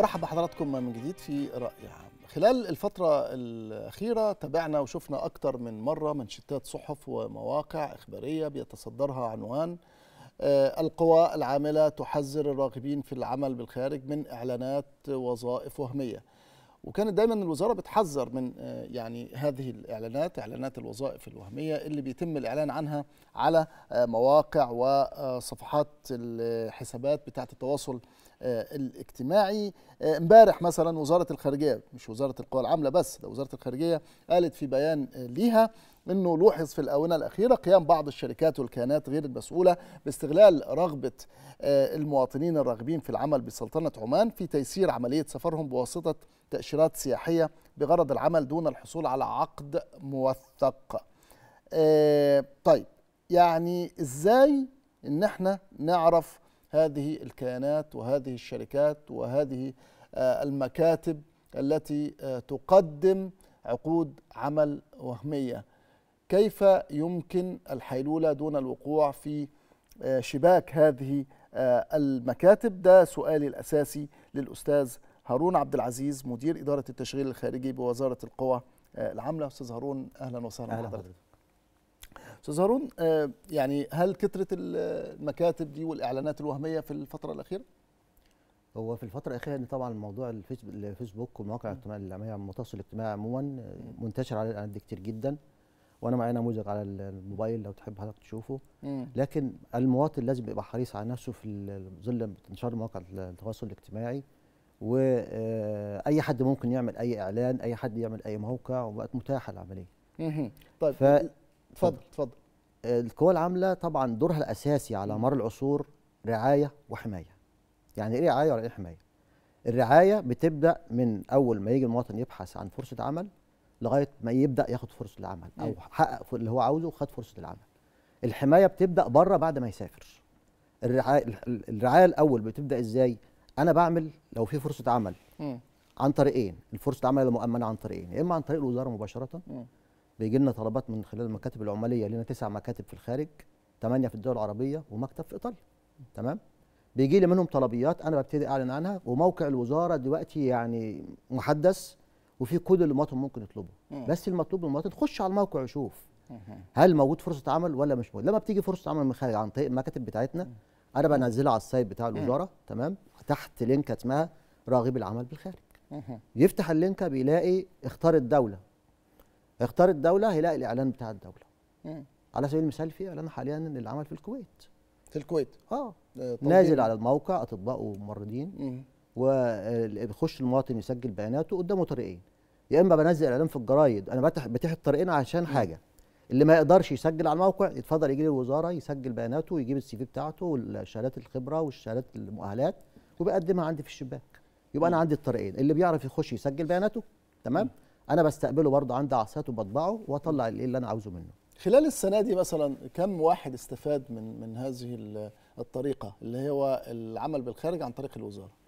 برحب بحضراتكم من جديد في رأي عام خلال الفترة الأخيرة تابعنا وشفنا أكثر من مرة شتات صحف ومواقع إخبارية بيتصدرها عنوان آه، القوى العاملة تحذر الراغبين في العمل بالخارج من إعلانات وظائف وهمية وكانت دايما الوزاره بتحذر من آه، يعني هذه الاعلانات اعلانات الوظائف الوهميه اللي بيتم الاعلان عنها على آه، مواقع وصفحات الحسابات بتاعه التواصل آه، الاجتماعي امبارح مثلا وزاره الخارجيه مش وزاره القوى العامله بس ده وزاره الخارجيه قالت في بيان ليها انه لوحظ في الآونة الأخيرة قيام بعض الشركات والكيانات غير المسؤولة باستغلال رغبة آه، المواطنين الراغبين في العمل بسلطنة عمان في تيسير عملية سفرهم بواسطة تأشيرات سياحية بغرض العمل دون الحصول على عقد موثق آه، طيب يعني إزاي إن احنا نعرف هذه الكيانات وهذه الشركات وهذه آه، المكاتب التي تقدم عقود عمل وهميه كيف يمكن الحيلولة دون الوقوع في آه، شباك هذه آه، المكاتب ده سؤالي الأساسي للأستاذ هارون عبد العزيز مدير إدارة التشغيل الخارجي بوزارة القوى آه، العاملة أستاذ هارون أهلا وسهلا أهلا وسهلا أستاذ هارون يعني هل كثرة المكاتب دي والإعلانات الوهمية في الفترة الأخيرة؟ هو في الفترة الأخيرة يعني طبعا موضوع الفيسبوك والمواقع الاجتماعية المتصل الاجتماعي عموما منتشر على الإعلانات دي كتير جدا وانا معايا نموذج على الموبايل لو تحب حضرتك تشوفه مم. لكن المواطن لازم يبقى حريص على نفسه في ظل انتشار مواقع التواصل الاجتماعي واي آه، حد ممكن يعمل اي اعلان اي حد يعمل اي موقع وبقت متاحه العمليه مم. طيب ف... اتفضل اتفضل القوى العامله طبعا دورها الاساسي على مر العصور رعايه وحمايه يعني ايه رعايه ولا ايه حمايه الرعايه بتبدا من اول ما يجي المواطن يبحث عن فرصه عمل لغايه ما يبدا ياخد فرصه العمل او إيه. حقق اللي هو عاوزه وخد فرصه العمل الحمايه بتبدا بره بعد ما يسافر الرعايه الرعايه الاول بتبدا ازاي انا بعمل لو في فرصه عمل إيه. عن طريقين إيه؟ الفرصه العمل المؤمنه عن طريقين يا اما عن طريق الوزاره مباشره بيجي لنا طلبات من خلال المكاتب العماليه لنا تسع مكاتب في الخارج ثمانيه في الدول العربيه ومكتب في ايطاليا تمام بيجي لي منهم طلبيات انا ببتدي اعلن عنها وموقع الوزاره دلوقتي يعني محدث وفي اللي المواطن ممكن يطلبه بس المطلوب من المواطن خش على الموقع وشوف هل موجود فرصه عمل ولا مش موجود لما بتيجي فرصه عمل من خارج عن طريق المكاتب بتاعتنا انا بنزلها على السايت بتاع الوزاره تمام تحت لينك اسمها راغب العمل بالخارج يفتح اللينك بيلاقي اختار الدوله اختار الدوله هيلاقي الاعلان بتاع الدوله على سبيل المثال في اعلان حاليا للعمل في الكويت في الكويت اه, آه، نازل على الموقع اطباء وممرضين ويخش المواطن يسجل بياناته قدامه طريقين يا اما بنزل اعلان في الجرايد انا بتح بتيح الطريقين عشان حاجه اللي ما يقدرش يسجل على الموقع يتفضل يجي للوزاره يسجل بياناته ويجيب السي في بتاعته والشهادات الخبره والشهادات المؤهلات وبقدمها عندي في الشباك يبقى انا عندي الطريقين اللي بيعرف يخش يسجل بياناته تمام انا بستقبله برضه عندي عصاته وبطبعه واطلع إيه اللي انا عاوزه منه خلال السنه دي مثلا كم واحد استفاد من من هذه الطريقه اللي هو العمل بالخارج عن طريق الوزاره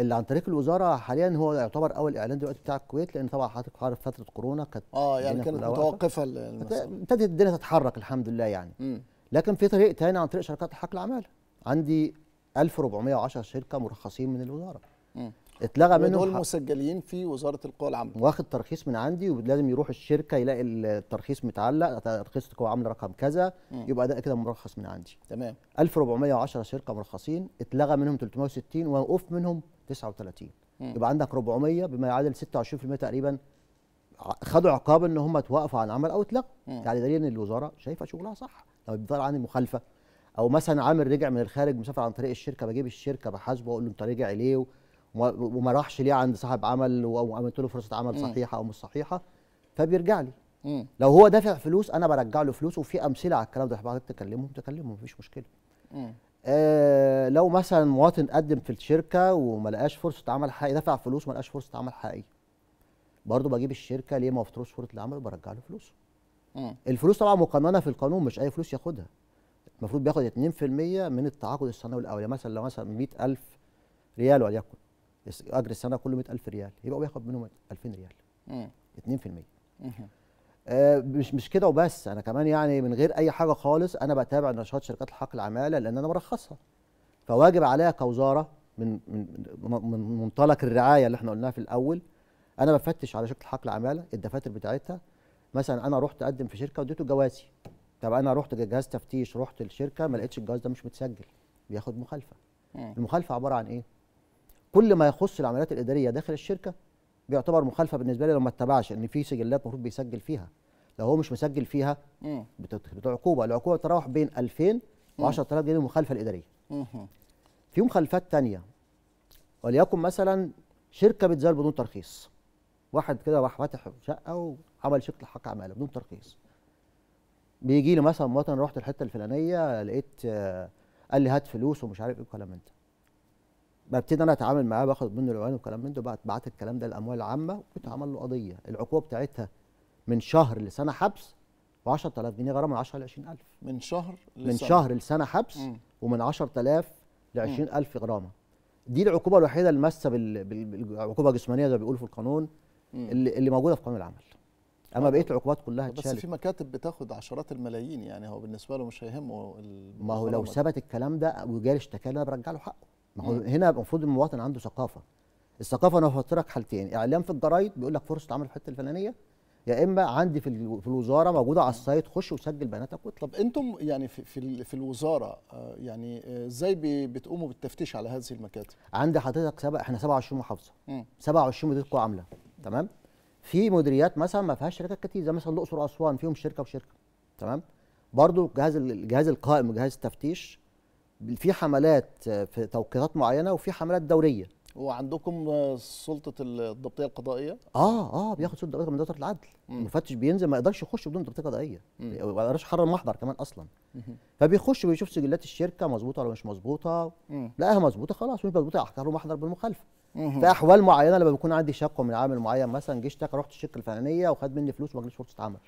اللي عن طريق الوزاره حاليا هو يعتبر اول اعلان دلوقتي بتاع الكويت لان طبعا حضرتك عارف فتره كورونا كانت اه يعني كانت متوقفه ابتدت الدنيا تتحرك الحمد لله يعني م. لكن في طريق ثاني عن طريق شركات حق العماله عندي 1410 شركه مرخصين من الوزاره م. اتلغى منهم دول مسجلين في وزاره القوى العامله واخد ترخيص من عندي ولازم يروح الشركه يلاقي الترخيص متعلق ترخيص القوى العامله رقم كذا م. يبقى ده كده مرخص من عندي تمام 1410 شركه مرخصين اتلغى منهم 360 ووقف منهم 39 مم. يبقى عندك 400 بما يعادل 26% تقريبا خدوا عقاب ان هم توقفوا عن عمل او اتلغوا يعني دليل ان الوزاره شايفه شغلها صح لو بيطلع عن المخالفه او مثلا عامل رجع من الخارج مسافر عن طريق الشركه بجيب الشركه بحاسبه واقول له انت راجع ليه وما راحش ليه عند صاحب عمل او عملت له فرصه عمل صحيحه او مش صحيحه فبيرجع لي مم. لو هو دافع فلوس انا برجع له فلوس وفي امثله على الكلام ده حضرتك تكلمهم تكلمهم مفيش مشكله مم. آه لو مثلا مواطن قدم في الشركه وما لقاش فرصه عمل حقيقي دفع فلوس وما لقاش فرصه عمل حقيقي برضه بجيب الشركه ليه ما وفرتلوش فرصه العمل وبرجع له فلوسه الفلوس طبعا مقننه في القانون مش اي فلوس ياخدها المفروض بياخد 2% من التعاقد السنوي الاولي مثلا لو مثلا 100000 ريال وليكن اجر السنه كله 100000 ريال يبقى بياخد منهم 2000 ريال 2% آه، مش مش كده وبس انا كمان يعني من غير اي حاجه خالص انا بتابع نشاط شركات الحق العماله لان انا برخصها فواجب عليها كوزاره من من من منطلق الرعايه اللي احنا قلناها في الاول انا بفتش على شركه الحق العماله الدفاتر بتاعتها مثلا انا رحت اقدم في شركه واديته جوازي طب انا رحت جهاز تفتيش رحت الشركه ما لقيتش الجواز ده مش متسجل بياخد مخالفه المخالفه عباره عن ايه كل ما يخص العمليات الاداريه داخل الشركه بيعتبر مخالفه بالنسبه لي لو ما اتبعش ان في سجلات المفروض بيسجل فيها لو هو مش مسجل فيها بتبقى عقوبه العقوبه تتراوح بين 2000 و10000 جنيه المخالفه الاداريه في مخالفات ثانيه وليكن مثلا شركه بتزال بدون ترخيص واحد كده راح فاتح شقه وعمل شركه حق عماله بدون ترخيص بيجي لي مثلا مواطن رحت الحته الفلانيه لقيت آه، قال لي هات فلوس ومش عارف ايه الكلام من ده ببتدي انا اتعامل معاه باخد منه العنوان والكلام من ده بعت الكلام ده للاموال العامه وبتعمل له قضيه العقوبه بتاعتها من شهر لسنه حبس و10000 جنيه غرامه من 10 ل 20000 من شهر لسنه من شهر لسنه حبس م. ومن 10000 ل 20000 غرامه دي العقوبه الوحيده اللي ماسه بالعقوبه الجسمانيه زي ما بيقولوا في القانون اللي, اللي موجوده في قانون العمل اما آه. بقيه العقوبات كلها اتشالت بس في مكاتب بتاخد عشرات الملايين يعني هو بالنسبه له مش هيهمه ما هو لو ثبت الكلام ده وجالي اشتكى انا برجع له حقه ما هو هنا المفروض المواطن عنده ثقافه الثقافه انا هحط لك حالتين اعلام في الجرايد بيقول لك فرصه عمل في الحته الفلانيه يا اما عندي في في الوزاره موجوده على السايت خش وسجل بياناتك واطلع طب انتم يعني في في, في الوزاره آه، يعني آه، ازاي بتقوموا بالتفتيش على هذه المكاتب عندي حضرتك سبع احنا 27 محافظه 27 مديريه قوى عامله تمام في مديريات مثلا ما فيهاش شركات كتير زي مثلا الاقصر واسوان فيهم شركه وشركه تمام برضو الجهاز الجهاز القائم جهاز التفتيش في حملات آه، في توقيتات معينه وفي حملات دوريه وعندكم سلطه الضبطيه القضائيه اه اه بياخد سلطه قضائيه من وزاره العدل مم. المفتش بينزل ما يقدرش يخش بدون ضبطيه قضائيه يعني ما يقدرش يحرر محضر كمان اصلا مم. فبيخش ويشوف سجلات الشركه مظبوطه ولا مش مظبوطه لقاها مظبوطه خلاص مش مظبوطه احكام محضر بالمخالفه في احوال معينه لما بيكون عندي شكوى من عامل معين مثلا جه اشتكى رحت الشركه الفلانيه وخد مني فلوس وما جاليش فرصه عمل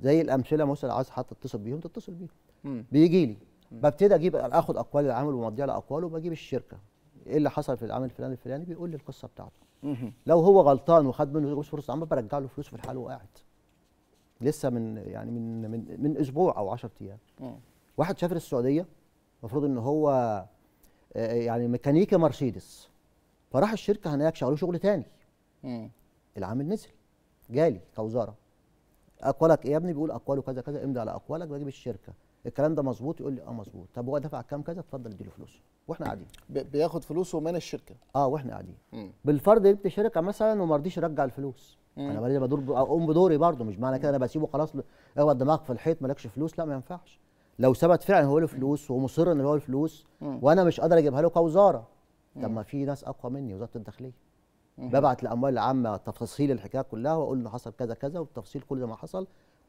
زي الامثله مثلا عايز حتى تتصل بيهم تتصل بيهم بيجي لي ببتدي اجيب اخد اقوال العامل ومضيع لاقواله وبجيب الشركه ايه اللي حصل في العام الفلاني الفلاني بيقول لي القصه بتاعته لو هو غلطان وخد منه فرصه عمل برجع له فلوسه في الحال وقاعد لسه من يعني من من من اسبوع او 10 ايام واحد سافر السعوديه المفروض ان هو آه، آه، يعني ميكانيكا مرسيدس فراح الشركه هناك شغله شغل تاني العامل نزل جالي كوزاره اقوالك ايه يا ابني بيقول اقواله كذا كذا امضي على اقوالك واجيب الشركه الكلام ده مظبوط يقول لي اه مظبوط طب هو دفع كام كذا اتفضل اديله فلوسه واحنا قاعدين بياخد فلوسه من الشركه اه واحنا قاعدين بالفرض جبت شركه مثلا وما رضيش يرجع الفلوس مم. انا بقى بدور اقوم بدوري برضه مش معنى كده انا بسيبه خلاص اقعد دماغك في الحيط مالكش فلوس لا ما ينفعش لو ثبت فعلا هو له فلوس ومصر ان هو له فلوس وانا مش قادر اجيبها له كوزاره طب ما في ناس اقوى مني وزاره الداخليه ببعت الاموال العامه تفاصيل الحكايه كلها واقول له حصل كذا كذا والتفاصيل كل ما حصل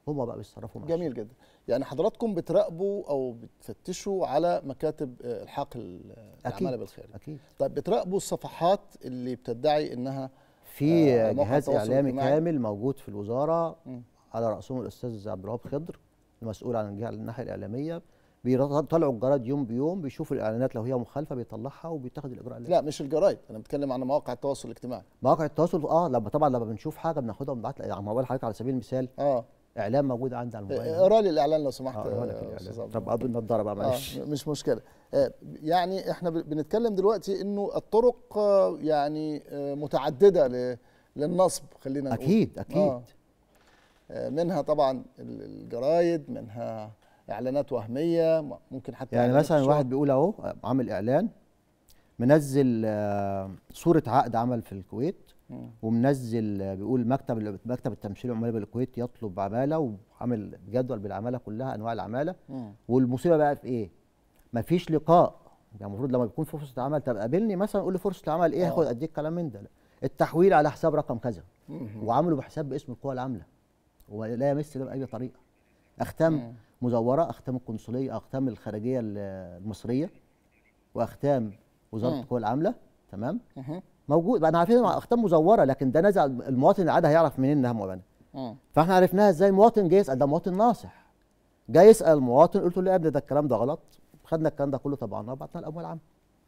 هم بقى بيتصرفوا معاش جميل جدا يعني حضراتكم بتراقبوا او بتفتشوا على مكاتب آه، الحاق آه، العماله بالخارج اكيد طيب بتراقبوا الصفحات اللي بتدعي انها في آه، جهاز اعلامي كامل موجود في الوزاره م. على راسهم الاستاذ عبد الوهاب خضر المسؤول عن الجهه الناحيه الاعلاميه بيطلعوا الجرايد يوم بيوم بيشوفوا الاعلانات لو هي مخالفه بيطلعها وبيتخذ الاجراء اللي لا مش الجرايد انا بتكلم عن مواقع التواصل الاجتماعي مواقع التواصل اه لما طبعا لما بنشوف حاجه بناخدها ونبعت لها يعني على سبيل المثال اه اعلان موجود عندي على الموبايل آه، اقرا لي الاعلان لو سمحت آه, آه، الإعلان. طب قبل النضاره بقى معلش آه مش مشكله آه يعني احنا بنتكلم دلوقتي انه الطرق آه، يعني آه متعدده للنصب خلينا نقول اكيد اكيد آه. منها طبعا الجرايد منها اعلانات وهميه ممكن حتى يعني مثلا الشغل. واحد بيقول اهو عامل اعلان منزل صوره عقد عمل في الكويت ومنزل بيقول مكتب مكتب التمثيل العمالي بالكويت يطلب عماله وعامل جدول بالعماله كلها انواع العماله والمصيبه بقى في ايه؟ مفيش لقاء يعني المفروض لما بيكون في فرصه عمل طب قابلني مثلا قول لي فرصه عمل ايه هاخد آه. اديك كلام من ده التحويل على حساب رقم كذا وعامله بحساب باسم القوى العامله ولا يمس ده باي طريقه اختام مزوره اختام القنصليه اختام الخارجيه المصريه واختام وزاره القوى العامله تمام موجود بقى انا عارفين اختام مزوره لكن ده نازل المواطن العادي هيعرف منين انها مؤبنه فاحنا عرفناها ازاي مواطن جاي يسال ده مواطن ناصح جاي يسال المواطن قلت له يا ابني ده الكلام ده غلط خدنا الكلام ده كله طبعناه وبعتناه لاموال العامه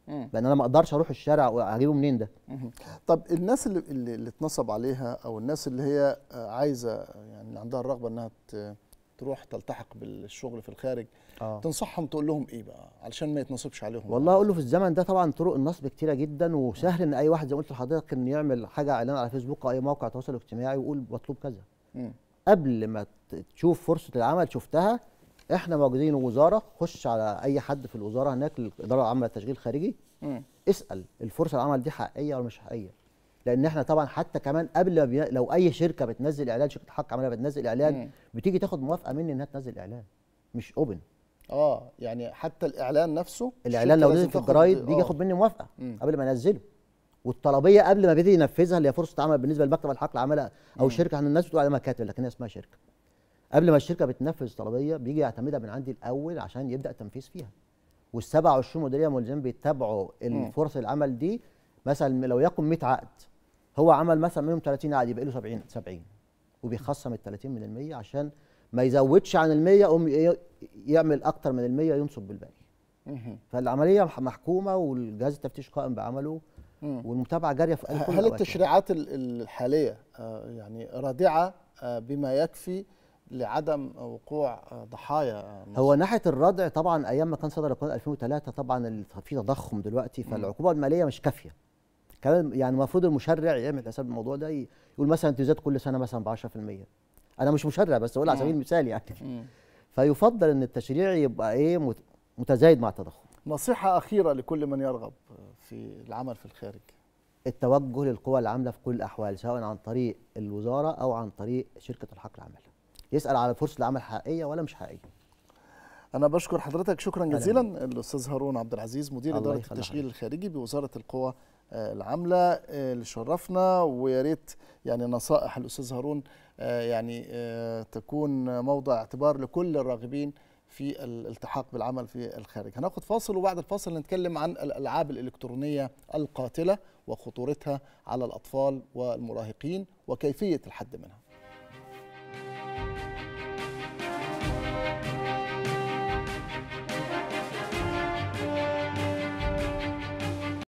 لان انا ما اقدرش اروح الشارع واجيبه منين ده طب الناس اللي اللي اتنصب عليها او الناس اللي هي عايزه يعني عندها الرغبه انها ت... تروح تلتحق بالشغل في الخارج آه. تنصحهم تقول لهم ايه بقى علشان ما يتنصبش عليهم والله اقول له في الزمن ده طبعا طرق النصب كتيره جدا وسهل ان اي واحد زي ما قلت لحضرتك ان يعمل حاجه اعلان على فيسبوك او اي موقع تواصل اجتماعي ويقول مطلوب كذا قبل ما تشوف فرصه العمل شفتها احنا موجودين وزاره خش على اي حد في الوزاره هناك الاداره العامه للتشغيل الخارجي اسال الفرصه العمل دي حقيقيه ولا مش حقيقيه لان احنا طبعا حتى كمان قبل ما لو اي شركه بتنزل اعلان شركه حق عملها بتنزل اعلان بتيجي تاخد موافقه مني انها تنزل اعلان مش اوبن اه يعني حتى الاعلان نفسه الاعلان لو نزل في الجرايد بيجي آه. ياخد مني موافقه مم. قبل ما انزله والطلبيه قبل ما بيجي ينفذها اللي هي فرصه عمل بالنسبه لمكتب الحق العمل او مم. شركه احنا الناس بتقول عليها مكاتب لكن هي اسمها شركه قبل ما الشركه بتنفذ طلبيه بيجي يعتمدها من عندي الاول عشان يبدا التنفيذ فيها وال 27 مديريه ملزمين بيتابعوا الفرص العمل دي مثلا لو يكن 100 عقد هو عمل مثلا منهم 30 عادي يبقى له 70 70 وبيخصم ال 30 من المية عشان ما يزودش عن ال 100 يقوم يعمل اكتر من ال 100 ينصب بالباقي فالعمليه محكومه والجهاز التفتيش قائم بعمله والمتابعه جاريه في كل هل يعني. التشريعات الحاليه آه، يعني رادعه آه، بما يكفي لعدم وقوع آه، ضحايا مصر. هو ناحيه الردع طبعا ايام ما كان صدر القانون 2003 طبعا في تضخم دلوقتي فالعقوبه الماليه مش كافيه كمان يعني المفروض المشرع يعمل حساب الموضوع ده يقول مثلا تزيد كل سنه مثلا ب 10% انا مش مشرع بس بقول على سبيل المثال يعني فيفضل ان التشريع يبقى ايه متزايد مع التضخم نصيحه اخيره لكل من يرغب في العمل في الخارج التوجه للقوى العامله في كل الاحوال سواء عن طريق الوزاره او عن طريق شركه الحق العمل يسال على فرصه العمل حقيقيه ولا مش حقيقيه انا بشكر حضرتك شكرا جزيلا الاستاذ هارون عبد العزيز مدير اداره التشغيل الخارجي بوزاره القوى العامله آه، اللي شرفنا ويا ريت يعني نصائح الاستاذ هارون آه، يعني آه، تكون موضع اعتبار لكل الراغبين في الالتحاق بالعمل في الخارج هناخد فاصل وبعد الفاصل نتكلم عن الالعاب الالكترونيه القاتله وخطورتها على الاطفال والمراهقين وكيفيه الحد منها